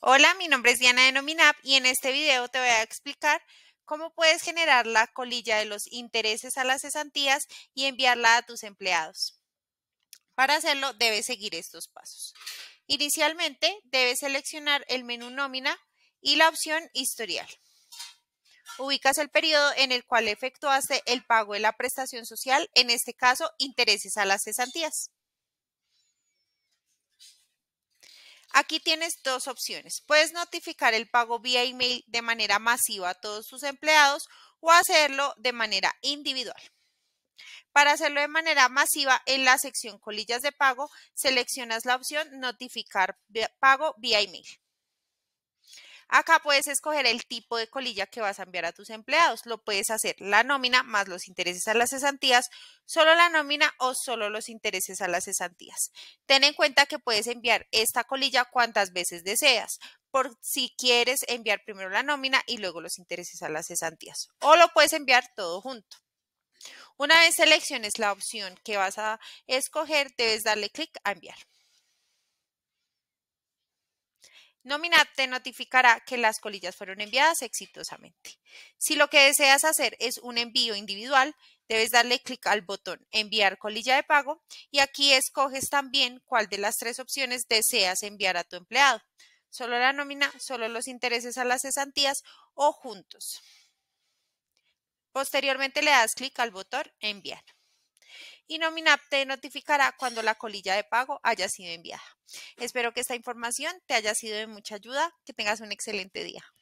Hola, mi nombre es Diana de Nominap y en este video te voy a explicar cómo puedes generar la colilla de los intereses a las cesantías y enviarla a tus empleados. Para hacerlo, debes seguir estos pasos. Inicialmente, debes seleccionar el menú nómina y la opción historial. Ubicas el periodo en el cual efectuaste el pago de la prestación social, en este caso, intereses a las cesantías. Aquí tienes dos opciones. Puedes notificar el pago vía email de manera masiva a todos tus empleados o hacerlo de manera individual. Para hacerlo de manera masiva, en la sección colillas de pago, seleccionas la opción notificar pago vía email. Acá puedes escoger el tipo de colilla que vas a enviar a tus empleados. Lo puedes hacer la nómina más los intereses a las cesantías, solo la nómina o solo los intereses a las cesantías. Ten en cuenta que puedes enviar esta colilla cuantas veces deseas por si quieres enviar primero la nómina y luego los intereses a las cesantías. O lo puedes enviar todo junto. Una vez selecciones la opción que vas a escoger, debes darle clic a enviar. Nómina te notificará que las colillas fueron enviadas exitosamente. Si lo que deseas hacer es un envío individual, debes darle clic al botón Enviar colilla de pago y aquí escoges también cuál de las tres opciones deseas enviar a tu empleado. Solo la nómina, solo los intereses a las cesantías o juntos. Posteriormente le das clic al botón Enviar y Nominap te notificará cuando la colilla de pago haya sido enviada. Espero que esta información te haya sido de mucha ayuda. Que tengas un excelente día.